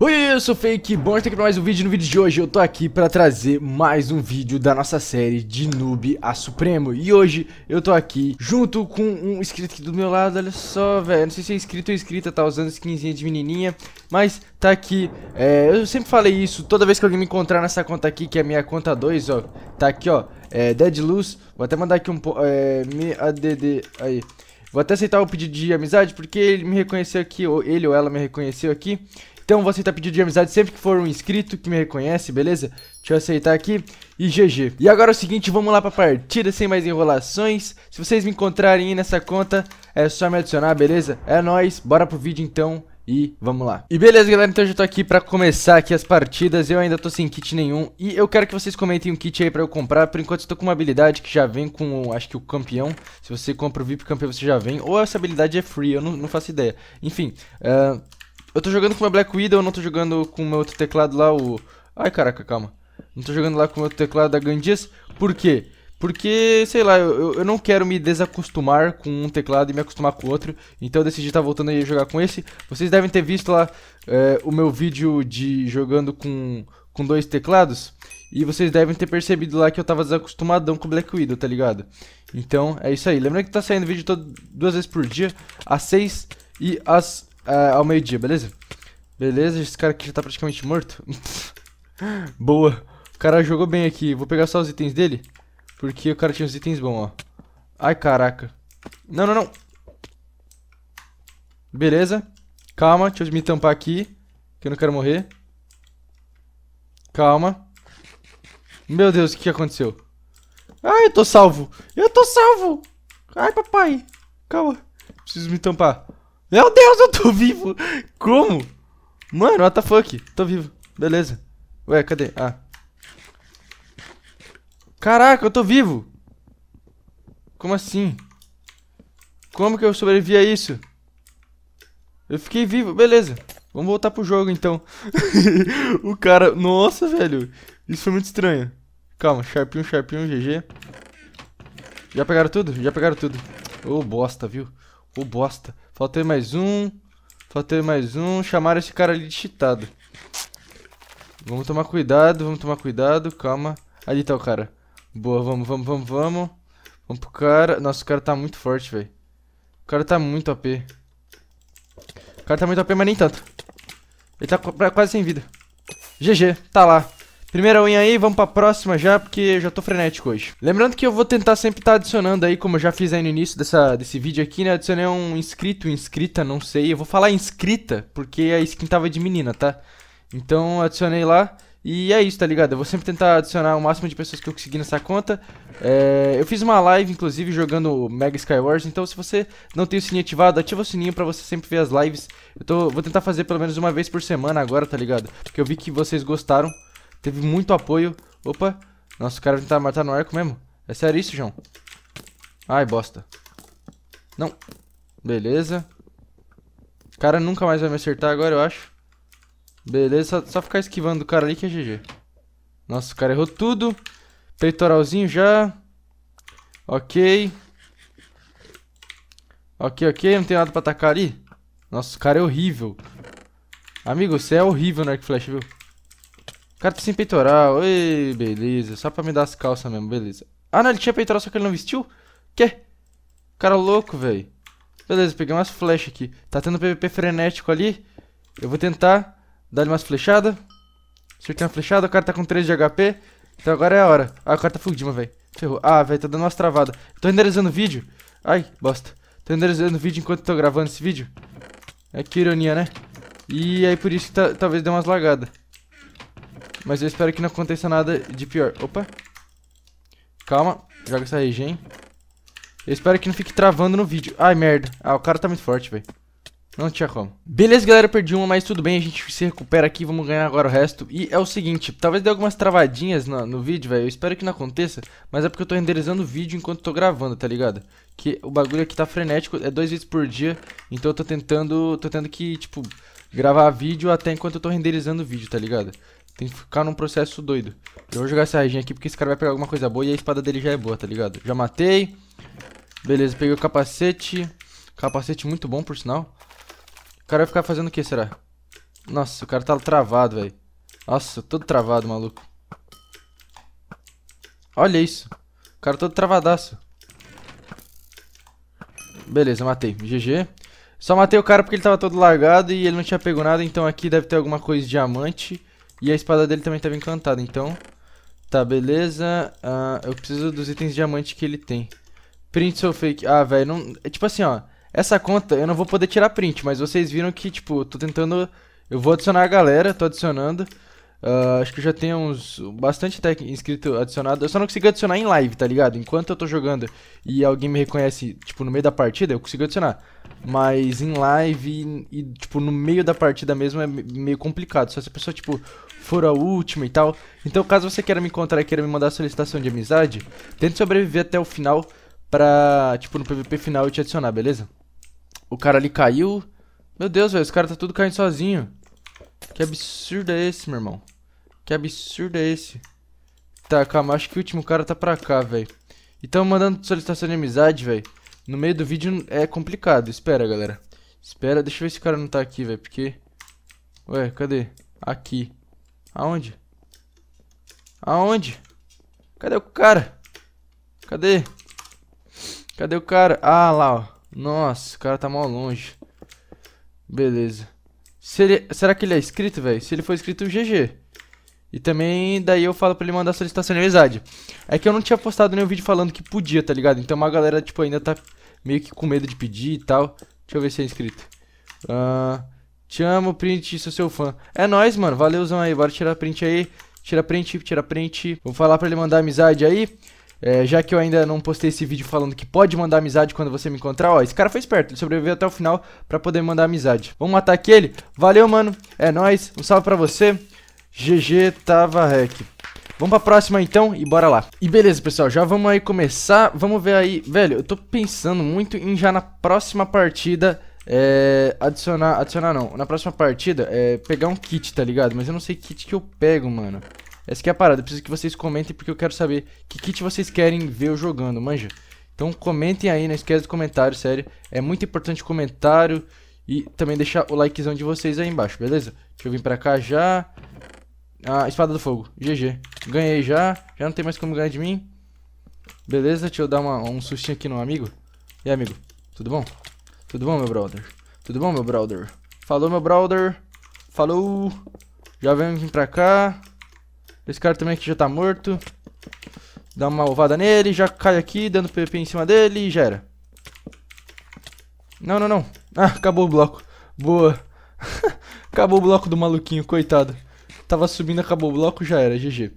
Oi, eu sou Fake, bom estar aqui para mais um vídeo. No vídeo de hoje eu tô aqui para trazer mais um vídeo da nossa série de Noob a Supremo. E hoje eu tô aqui junto com um inscrito aqui do meu lado, olha só, velho. Não sei se é inscrito ou inscrita, tá usando skinzinha de menininha, mas tá aqui. É, eu sempre falei isso, toda vez que alguém me encontrar nessa conta aqui, que é a minha conta 2, ó. Tá aqui, ó, é, Dead Luz. Vou até mandar aqui um... É, me add... aí... Vou até aceitar o pedido de amizade, porque ele me reconheceu aqui, ou ele ou ela me reconheceu aqui. Então vou aceitar pedido de amizade sempre que for um inscrito que me reconhece, beleza? Deixa eu aceitar aqui e GG. E agora é o seguinte, vamos lá pra partida sem mais enrolações. Se vocês me encontrarem nessa conta, é só me adicionar, beleza? É nóis, bora pro vídeo então e vamos lá. E beleza, galera, então eu já tô aqui pra começar aqui as partidas, eu ainda tô sem kit nenhum, e eu quero que vocês comentem um kit aí pra eu comprar, por enquanto eu tô com uma habilidade que já vem com, acho que o campeão, se você compra o VIP campeão você já vem, ou essa habilidade é free, eu não, não faço ideia. Enfim, uh, eu tô jogando com meu Black Widow, não tô jogando com meu outro teclado lá, o... Ai, caraca, calma. Não tô jogando lá com meu teclado da Gandias. Por quê? Porque, sei lá, eu, eu não quero me desacostumar com um teclado e me acostumar com o outro. Então eu decidi estar tá voltando a jogar com esse. Vocês devem ter visto lá é, o meu vídeo de jogando com, com dois teclados. E vocês devem ter percebido lá que eu tava desacostumadão com o Black Widow, tá ligado? Então, é isso aí. Lembrando que tá saindo vídeo todo, duas vezes por dia, às 6 e às é, ao meio-dia, beleza? Beleza, esse cara aqui já tá praticamente morto. Boa. O cara jogou bem aqui. Vou pegar só os itens dele. Porque o cara tinha os itens bons, ó. Ai, caraca. Não, não, não. Beleza. Calma, deixa eu me tampar aqui. Que eu não quero morrer. Calma. Meu Deus, o que aconteceu? Ai, eu tô salvo. Eu tô salvo. Ai, papai. Calma. Preciso me tampar. Meu Deus, eu tô vivo! Como? Mano, what the fuck? Tô vivo. Beleza. Ué, cadê? Ah. Caraca, eu tô vivo! Como assim? Como que eu sobrevivi a isso? Eu fiquei vivo. Beleza. Vamos voltar pro jogo, então. o cara... Nossa, velho. Isso foi muito estranho. Calma. Sharpinho, Sharpinho, GG. Já pegaram tudo? Já pegaram tudo. Ô, oh, bosta, viu? Ô, oh, bosta. Faltei mais um. Faltei mais um. Chamaram esse cara ali de cheatado. Vamos tomar cuidado, vamos tomar cuidado. Calma. Ali tá o cara. Boa, vamos, vamos, vamos, vamos. Vamos pro cara. Nossa, o cara tá muito forte, velho. O cara tá muito AP. O cara tá muito AP, mas nem tanto. Ele tá quase sem vida. GG, tá lá. Primeira unha aí, vamos pra próxima já, porque eu já tô frenético hoje. Lembrando que eu vou tentar sempre estar tá adicionando aí, como eu já fiz aí no início dessa, desse vídeo aqui, né? Adicionei um inscrito, inscrita, não sei. Eu vou falar inscrita, porque a skin tava de menina, tá? Então adicionei lá. E é isso, tá ligado? Eu vou sempre tentar adicionar o máximo de pessoas que eu conseguir nessa conta. É, eu fiz uma live, inclusive, jogando Mega Skywars, então se você não tem o sininho ativado, ativa o sininho pra você sempre ver as lives. Eu tô, vou tentar fazer pelo menos uma vez por semana agora, tá ligado? Porque eu vi que vocês gostaram. Teve muito apoio. Opa. Nossa, o cara tentar tá, tá matar no arco mesmo. É sério isso, João? Ai, bosta. Não. Beleza. O cara nunca mais vai me acertar agora, eu acho. Beleza, só, só ficar esquivando o cara ali que é GG. Nossa, o cara errou tudo. Peitoralzinho já. Ok. Ok, ok. Não tem nada pra atacar ali. Nossa, o cara é horrível. Amigo, você é horrível no arco flash, viu? Cara, tá sem peitoral. Ei, beleza. Só pra me dar as calças mesmo, beleza. Ah, não, ele tinha peitoral, só que ele não vestiu? Quê? Cara louco, velho. Beleza, peguei umas flechas aqui. Tá tendo PVP frenético ali. Eu vou tentar dar lhe umas flechadas. Acertei uma flechada, o cara tá com 3 de HP. Então agora é a hora. Ah, o cara tá fugindo, velho. Ferrou. Ah, velho, tá dando umas travadas. tô renderizando o vídeo. Ai, bosta. Tô renderizando o vídeo enquanto tô gravando esse vídeo. É que ironia, né? E aí por isso que tá, talvez dê umas lagadas. Mas eu espero que não aconteça nada de pior. Opa. Calma. Joga essa regen. Eu espero que não fique travando no vídeo. Ai, merda. Ah, o cara tá muito forte, velho. Não tinha como. Beleza, galera, perdi uma, mas tudo bem, a gente se recupera aqui, vamos ganhar agora o resto. E é o seguinte, talvez dê algumas travadinhas no, no vídeo, velho, eu espero que não aconteça, mas é porque eu tô renderizando o vídeo enquanto tô gravando, tá ligado? Que o bagulho aqui tá frenético, é dois vídeos por dia, então eu tô tentando, tô tendo que, tipo, gravar vídeo até enquanto eu tô renderizando o vídeo, tá ligado? Tem que ficar num processo doido. Eu vou jogar essa rajinha aqui porque esse cara vai pegar alguma coisa boa e a espada dele já é boa, tá ligado? Já matei. Beleza, peguei o capacete. Capacete muito bom, por sinal. O cara vai ficar fazendo o que, será? Nossa, o cara tá travado, velho. Nossa, todo travado, maluco. Olha isso. O cara todo travadaço. Beleza, matei. GG. Só matei o cara porque ele tava todo largado e ele não tinha pego nada, então aqui deve ter alguma coisa de diamante. E a espada dele também estava encantada, então... Tá, beleza. Uh, eu preciso dos itens diamante que ele tem. Print ou fake? Ah, velho, não... É tipo assim, ó. Essa conta eu não vou poder tirar print, mas vocês viram que, tipo, tô tentando... Eu vou adicionar a galera, tô adicionando. Uh, acho que já tenho uns... Bastante até inscrito adicionado. Eu só não consigo adicionar em live, tá ligado? Enquanto eu tô jogando e alguém me reconhece, tipo, no meio da partida, eu consigo adicionar. Mas em live e, e tipo, no meio da partida mesmo é meio complicado. Só se a pessoa, tipo for a última e tal. Então, caso você queira me encontrar e queira me mandar solicitação de amizade, tente sobreviver até o final pra, tipo, no PVP final eu te adicionar, beleza? O cara ali caiu. Meu Deus, velho, os caras tá tudo caindo sozinho. Que absurdo é esse, meu irmão? Que absurdo é esse? Tá, calma, acho que o último cara tá pra cá, velho. Então, mandando solicitação de amizade, velho. No meio do vídeo é complicado. Espera, galera. Espera, deixa eu ver se o cara não tá aqui, velho, porque... Ué, cadê? Aqui. Aonde? Aonde? Cadê o cara? Cadê? Cadê o cara? Ah, lá, ó. Nossa, o cara tá mal longe. Beleza. Se ele... Será que ele é inscrito, velho? Se ele for inscrito, GG. E também daí eu falo pra ele mandar solicitação de amizade. É que eu não tinha postado nenhum vídeo falando que podia, tá ligado? Então uma galera, tipo, ainda tá meio que com medo de pedir e tal. Deixa eu ver se é inscrito. Ahn... Uh... Te amo, print, sou seu fã. É nóis, mano. Valeuzão aí. Bora tirar print aí. Tira print, tira print. Vou falar pra ele mandar amizade aí. É, já que eu ainda não postei esse vídeo falando que pode mandar amizade quando você me encontrar, ó, esse cara foi esperto, ele sobreviveu até o final pra poder mandar amizade. Vamos matar aquele? Valeu, mano, é nóis, um salve pra você, GG tava hack. Vamos pra próxima então e bora lá. E beleza, pessoal, já vamos aí começar, vamos ver aí, velho, eu tô pensando muito em já na próxima partida é, adicionar, adicionar não, na próxima partida, é, pegar um kit, tá ligado? Mas eu não sei que kit que eu pego, mano. Essa aqui é a parada, eu preciso que vocês comentem porque eu quero saber que kit vocês querem ver eu jogando, manja. Então comentem aí, não esquece do comentário, sério. É muito importante o comentário e também deixar o likezão de vocês aí embaixo, beleza? Deixa eu vir pra cá já. Ah, espada do fogo, GG. Ganhei já, já não tem mais como ganhar de mim. Beleza, deixa eu dar uma, um sustinho aqui no amigo. E aí, amigo, tudo bom? Tudo bom, meu brother? Tudo bom, meu brother? Falou, meu brother. Falou. Já vem aqui pra cá. Esse cara também aqui já tá morto. Dá uma ovada nele, já cai aqui, dando PP em cima dele e já era. Não, não, não. Ah, acabou o bloco. Boa. acabou o bloco do maluquinho, coitado. Tava subindo, acabou o bloco, já era, GG.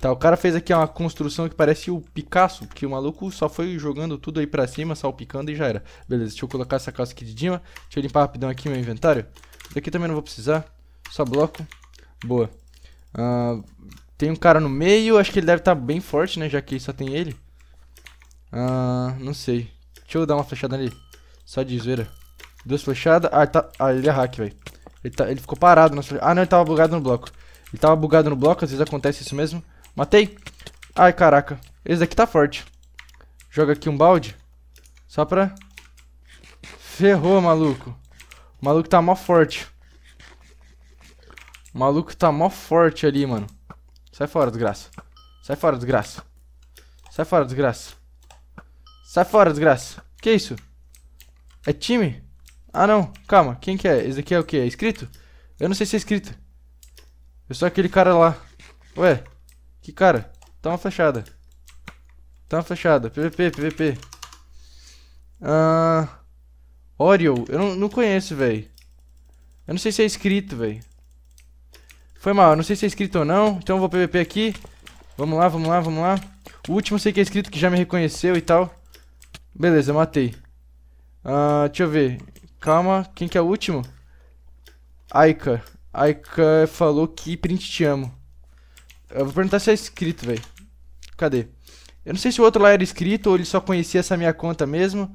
Tá, o cara fez aqui uma construção que parece o Picasso, porque o maluco só foi jogando tudo aí pra cima, salpicando e já era. Beleza, deixa eu colocar essa calça aqui de Dima. Deixa eu limpar rapidão aqui meu inventário. Daqui também não vou precisar. Só bloco. Boa. Uh, tem um cara no meio, acho que ele deve estar tá bem forte, né, já que só tem ele. Uh, não sei. Deixa eu dar uma flechada nele. Só de zoeira. Duas flechadas. Ah, tá... ah ele é hack, velho. Ele, tá... ele ficou parado nas flechadas. Ah, não, ele tava bugado no bloco. Ele tava bugado no bloco, às vezes acontece isso mesmo. Matei. Ai, caraca. Esse daqui tá forte. Joga aqui um balde. Só pra... Ferrou, maluco. O maluco tá mó forte. O maluco tá mó forte ali, mano. Sai fora, desgraça. Sai fora, desgraça. Sai fora, desgraça. Sai fora, desgraça. Que isso? É time? Ah, não. Calma. Quem que é? Esse daqui é o quê? É escrito? Eu não sei se é escrito. Eu sou aquele cara lá. Ué. Que cara, tá uma flechada. Tá uma flechada. PVP, PVP. Ah. Oreo. Eu não, não conheço, velho. Eu não sei se é escrito, velho. Foi mal, eu não sei se é escrito ou não. Então eu vou PVP aqui. Vamos lá, vamos lá, vamos lá. O último sei que é escrito, que já me reconheceu e tal. Beleza, matei. Uh, deixa eu ver. Calma, quem que é o último? Aika. Aika falou que print te amo. Eu vou perguntar se é inscrito, velho. Cadê? Eu não sei se o outro lá era inscrito ou ele só conhecia essa minha conta mesmo.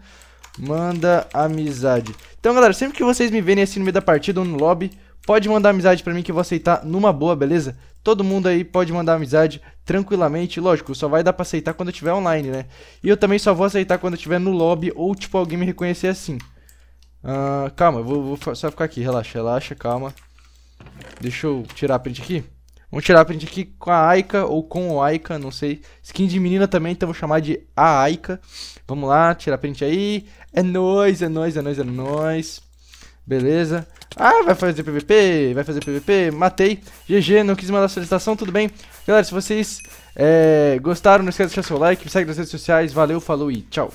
Manda amizade. Então, galera, sempre que vocês me verem assim no meio da partida ou no lobby, pode mandar amizade pra mim que eu vou aceitar numa boa, beleza? Todo mundo aí pode mandar amizade tranquilamente. Lógico, só vai dar pra aceitar quando eu tiver online, né? E eu também só vou aceitar quando eu tiver no lobby ou, tipo, alguém me reconhecer assim. Uh, calma, eu vou, vou só ficar aqui. Relaxa, relaxa, calma. Deixa eu tirar a print aqui. Vamos tirar a print aqui com a Aika ou com o Aika, não sei. Skin de menina também, então vou chamar de a Aika. Vamos lá, tirar a print aí. É nóis, é nóis, é nóis, é nóis. Beleza. Ah, vai fazer PVP, vai fazer PVP, matei. GG, não quis mandar solicitação, tudo bem. Galera, se vocês é, gostaram, não esqueça de deixar seu like, me segue nas redes sociais. Valeu, falou e tchau.